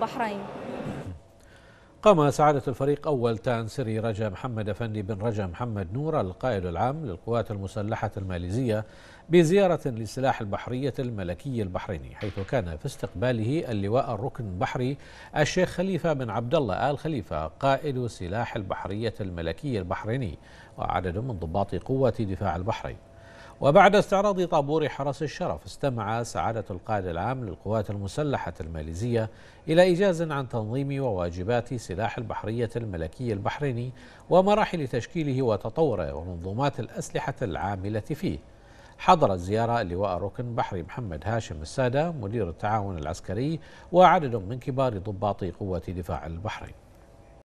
بحرين قام سعادة الفريق أول تانسري رجا محمد أفندي بن رجا محمد نور القائد العام للقوات المسلحة الماليزية بزيارة لسلاح البحرية الملكي البحريني حيث كان في استقباله اللواء الركن البحري الشيخ خليفة بن عبد الله آل خليفة قائد سلاح البحرية الملكي البحريني وعدد من ضباط قوة دفاع البحرين وبعد استعراض طابور حرس الشرف استمع سعادة القائد العام للقوات المسلحة الماليزية إلى إجاز عن تنظيم وواجبات سلاح البحرية الملكي البحريني ومراحل تشكيله وتطوره ومنظومات الأسلحة العاملة فيه حضر الزيارة اللواء ركن بحري محمد هاشم السادة مدير التعاون العسكري وعدد من كبار ضباط قوة دفاع البحرين